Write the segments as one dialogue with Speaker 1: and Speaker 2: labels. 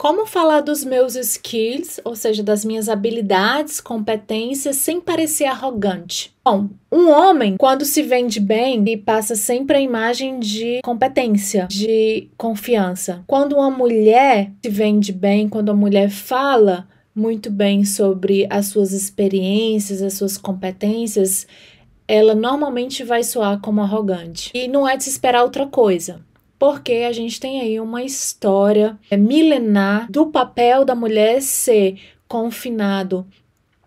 Speaker 1: Como falar dos meus skills, ou seja, das minhas habilidades, competências, sem parecer arrogante? Bom, um homem, quando se vende bem, ele passa sempre a imagem de competência, de confiança. Quando uma mulher se vende bem, quando a mulher fala muito bem sobre as suas experiências, as suas competências, ela normalmente vai soar como arrogante. E não é de se esperar outra coisa porque a gente tem aí uma história é, milenar do papel da mulher ser confinado,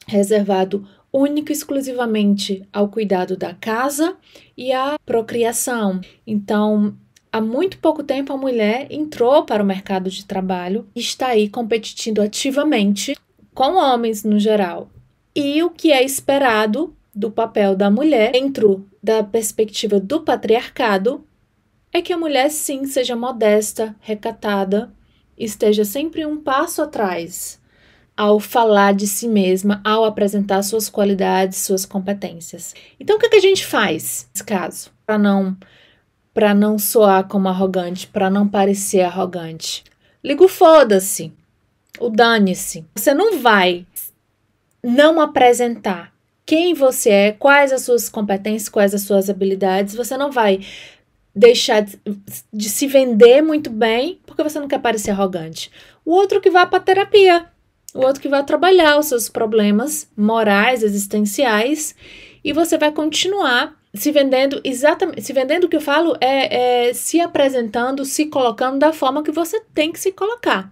Speaker 1: reservado único e exclusivamente ao cuidado da casa e à procriação. Então, há muito pouco tempo a mulher entrou para o mercado de trabalho e está aí competindo ativamente com homens no geral. E o que é esperado do papel da mulher dentro da perspectiva do patriarcado é que a mulher sim seja modesta, recatada, esteja sempre um passo atrás ao falar de si mesma, ao apresentar suas qualidades, suas competências. Então, o que, é que a gente faz nesse caso? Para não para não soar como arrogante, para não parecer arrogante. Liga o foda-se, o dane-se. Você não vai não apresentar quem você é, quais as suas competências, quais as suas habilidades. Você não vai deixar de, de se vender muito bem, porque você não quer parecer arrogante. O outro que vá para terapia, o outro que vai trabalhar os seus problemas morais, existenciais, e você vai continuar se vendendo exatamente. Se vendendo, o que eu falo é, é se apresentando, se colocando da forma que você tem que se colocar.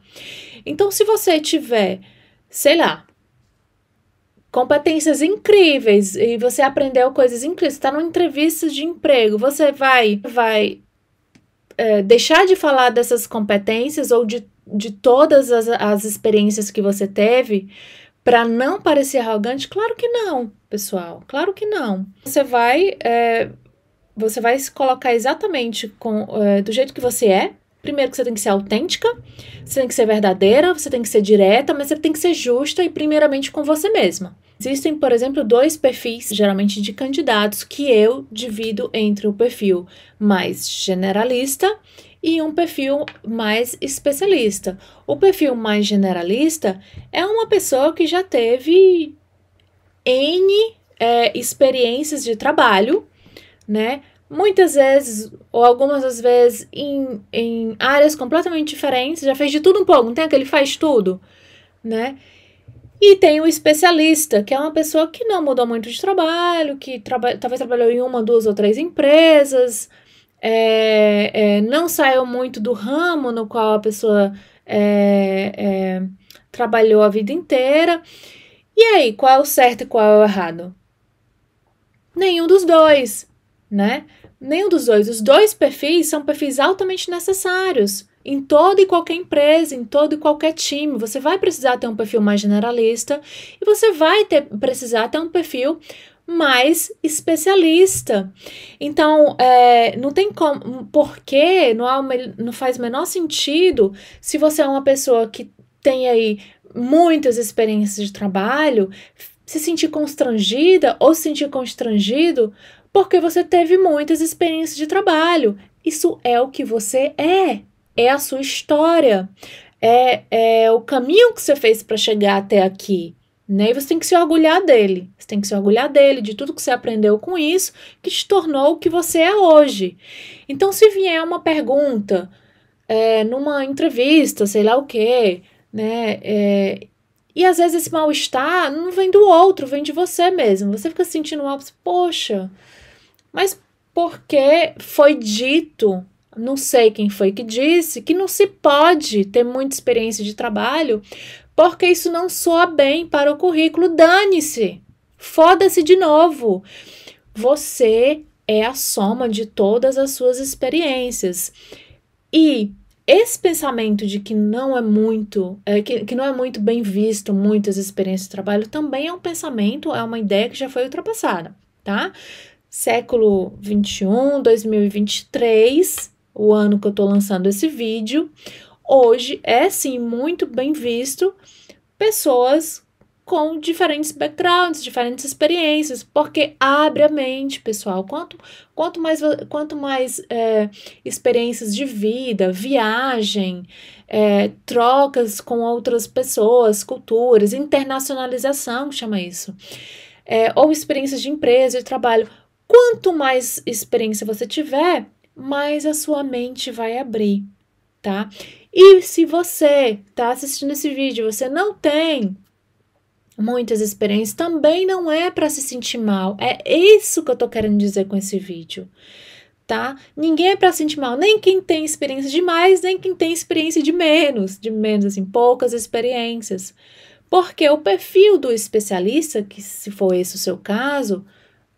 Speaker 1: Então, se você tiver, sei lá, competências incríveis e você aprendeu coisas incríveis. Está numa entrevista de emprego, você vai vai é, deixar de falar dessas competências ou de, de todas as, as experiências que você teve para não parecer arrogante? Claro que não, pessoal. Claro que não. Você vai é, você vai se colocar exatamente com, é, do jeito que você é, Primeiro que você tem que ser autêntica, você tem que ser verdadeira, você tem que ser direta, mas você tem que ser justa e primeiramente com você mesma. Existem, por exemplo, dois perfis, geralmente de candidatos, que eu divido entre o perfil mais generalista e um perfil mais especialista. O perfil mais generalista é uma pessoa que já teve N é, experiências de trabalho, né? Muitas vezes, ou algumas das vezes, em, em áreas completamente diferentes, já fez de tudo um pouco, não tem aquele faz tudo, né? E tem o especialista, que é uma pessoa que não mudou muito de trabalho, que traba talvez trabalhou em uma, duas ou três empresas, é, é, não saiu muito do ramo no qual a pessoa é, é trabalhou a vida inteira. E aí, qual é o certo e qual é o errado? Nenhum dos dois, né? Nenhum dos dois. Os dois perfis são perfis altamente necessários em toda e qualquer empresa, em todo e qualquer time. Você vai precisar ter um perfil mais generalista e você vai ter, precisar ter um perfil mais especialista. Então, é, não tem como, porque não, há, não faz o menor sentido se você é uma pessoa que tem aí muitas experiências de trabalho, se sentir constrangida ou se sentir constrangido porque você teve muitas experiências de trabalho. Isso é o que você é é a sua história, é, é o caminho que você fez para chegar até aqui. Né? E você tem que se orgulhar dele. Você tem que se orgulhar dele, de tudo que você aprendeu com isso, que te tornou o que você é hoje. Então, se vier uma pergunta é, numa entrevista, sei lá o quê, né? É, e às vezes esse mal-estar não vem do outro, vem de você mesmo. Você fica sentindo algo, poxa, mas porque foi dito não sei quem foi que disse, que não se pode ter muita experiência de trabalho, porque isso não soa bem para o currículo. Dane-se! Foda-se de novo! Você é a soma de todas as suas experiências. E esse pensamento de que não é muito, é, que, que não é muito bem visto muitas experiências de trabalho, também é um pensamento, é uma ideia que já foi ultrapassada, tá? Século 21, 2023, o ano que eu estou lançando esse vídeo, hoje é sim muito bem visto pessoas com diferentes backgrounds, diferentes experiências, porque abre a mente, pessoal. Quanto, quanto mais, quanto mais é, experiências de vida, viagem, é, trocas com outras pessoas, culturas, internacionalização, chama isso, é, ou experiências de empresa, de trabalho. Quanto mais experiência você tiver, mais a sua mente vai abrir, tá? E se você está assistindo esse vídeo, você não tem muitas experiências, também não é para se sentir mal. É isso que eu tô querendo dizer com esse vídeo. Tá? Ninguém é para se sentir mal, nem quem tem experiência de mais, nem quem tem experiência de menos, de menos assim, poucas experiências. Porque o perfil do especialista, que se for esse o seu caso,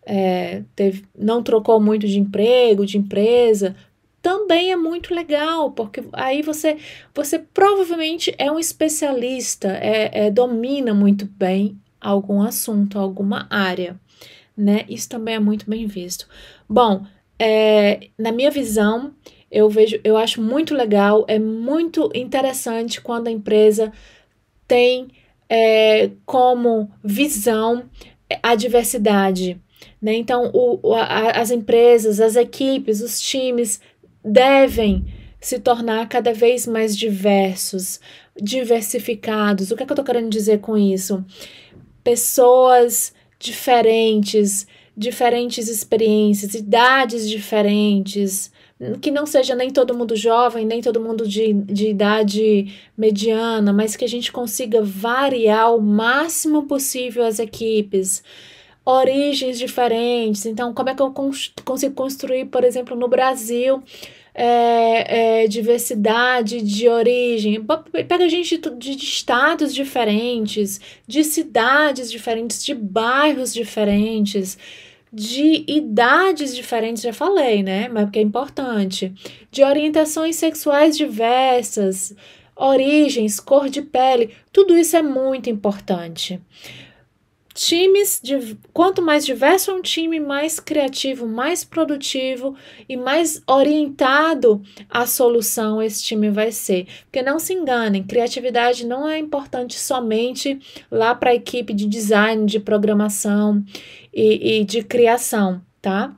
Speaker 1: é, teve, não trocou muito de emprego, de empresa, também é muito legal, porque aí você, você provavelmente é um especialista, é, é, domina muito bem algum assunto, alguma área, né? Isso também é muito bem visto. Bom, é, na minha visão, eu vejo, eu acho muito legal, é muito interessante quando a empresa tem é, como visão a diversidade, né? Então, o, a, as empresas, as equipes, os times devem se tornar cada vez mais diversos, diversificados. O que, é que eu estou querendo dizer com isso? Pessoas diferentes, diferentes experiências, idades diferentes, que não seja nem todo mundo jovem, nem todo mundo de, de idade mediana, mas que a gente consiga variar o máximo possível as equipes origens diferentes. Então, como é que eu consigo construir, por exemplo, no Brasil, é, é, diversidade de origem? Pega gente de, de estados diferentes, de cidades diferentes, de bairros diferentes de idades diferentes, já falei, né? Mas porque é importante. De orientações sexuais diversas, origens, cor de pele, tudo isso é muito importante times de quanto mais diverso é um time, mais criativo, mais produtivo e mais orientado à solução esse time vai ser. Porque não se enganem, criatividade não é importante somente lá para a equipe de design, de programação e, e de criação, tá?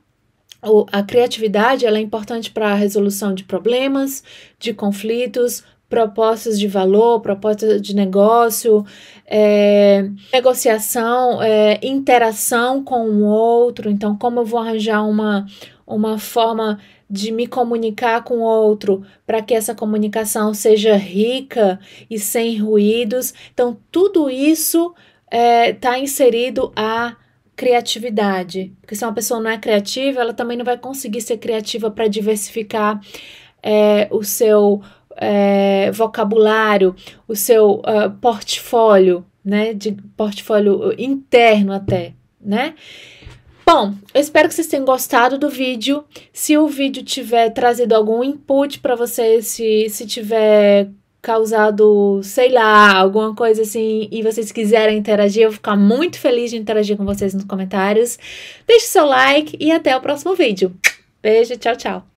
Speaker 1: a criatividade ela é importante para a resolução de problemas, de conflitos, propostas de valor, propostas de negócio, é, negociação, é, interação com o outro. Então, como eu vou arranjar uma, uma forma de me comunicar com o outro para que essa comunicação seja rica e sem ruídos. Então, tudo isso está é, tá inserido a criatividade. Porque se uma pessoa não é criativa, ela também não vai conseguir ser criativa para diversificar é, o seu é, vocabulário, o seu uh, portfólio, né? De portfólio interno até, né? Bom, eu espero que vocês tenham gostado do vídeo. Se o vídeo tiver trazido algum input para vocês, se, se tiver causado, sei lá, alguma coisa assim, e vocês quiserem interagir, eu vou ficar muito feliz de interagir com vocês nos comentários. Deixe seu like e até o próximo vídeo. Beijo, tchau, tchau.